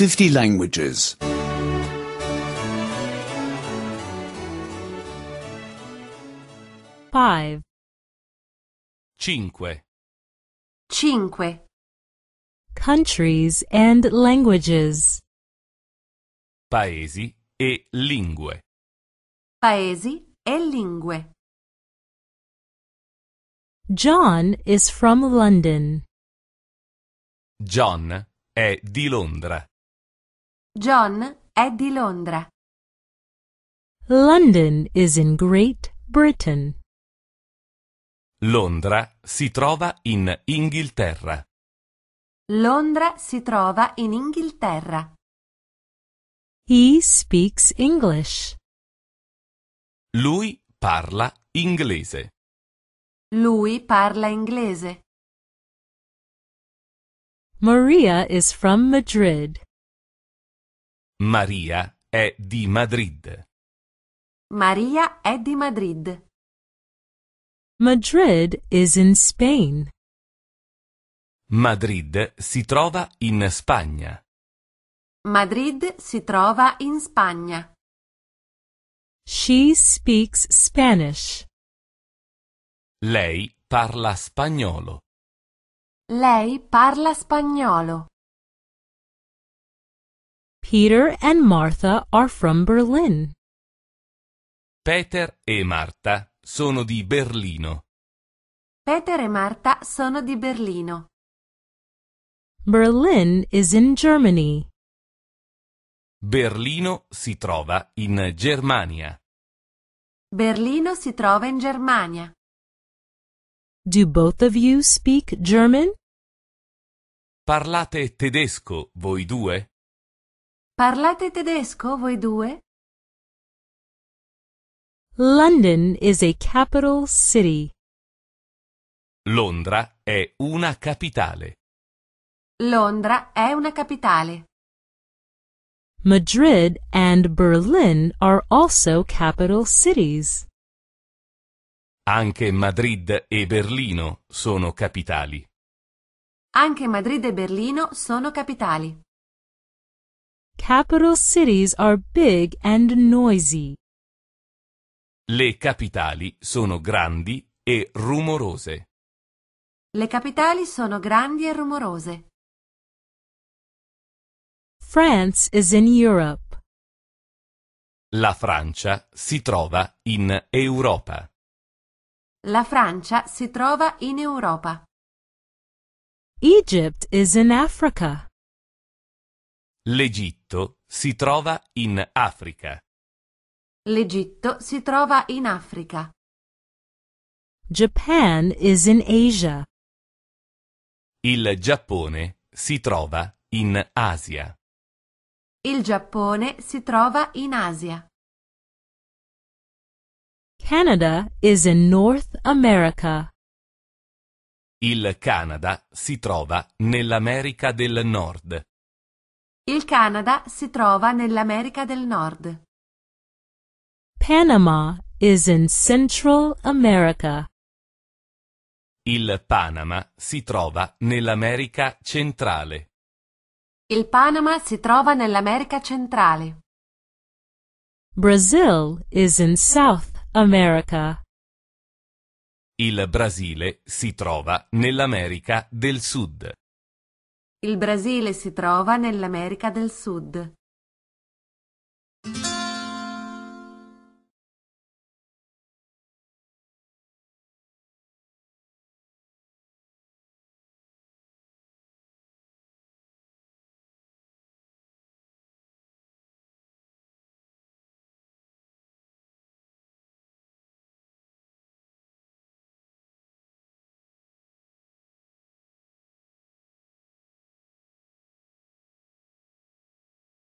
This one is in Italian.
50 languages. 5 5 5 Countries and languages. Paesi e lingue. Paesi e lingue. John is from London. John è di Londra. John è di Londra. London is in Great Britain. Londra si trova in Inghilterra. Londra si trova in Inghilterra. He speaks English. Lui parla inglese. Lui parla inglese. Maria is from Madrid. Maria è di Madrid. Maria è di Madrid. Madrid is in Spain. Madrid si trova in Spagna. Madrid si trova in Spagna. She speaks Spanish. Lei parla spagnolo. Lei parla spagnolo. Peter and Martha are from Berlin. Peter e Martha sono di Berlino. Peter e Marta sono di Berlino. Berlin is in Germany. Berlino si trova in Germania. Berlino si trova in Germania. Do both of you speak German? Parlate tedesco voi due? Parlate tedesco voi due? London is a capital city. Londra è una capitale. Londra è una capitale. Madrid and Berlin are also capital cities. Anche Madrid e Berlino sono capitali. Anche Madrid e Berlino sono capitali. Capital cities are big and noisy. Le capitali sono grandi e rumorose. Le capitali sono grandi e rumorose. France is in Europe. La Francia si trova in Europa. La Francia si trova in Europa. Egypt is in Africa. L'Egitto si trova in Africa. L'Egitto si trova in Africa. Japan is in Asia. Il Giappone si trova in Asia. Il Giappone si trova in Asia. Canada is in North America. Il Canada si trova nell'America del Nord. Il Canada si trova nell'America del Nord. Panama is in Central America. Il Panama si trova nell'America centrale. Il Panama si trova nell'America centrale. Brazil is in South America. Il Brasile si trova nell'America del Sud. Il Brasile si trova nell'America del Sud.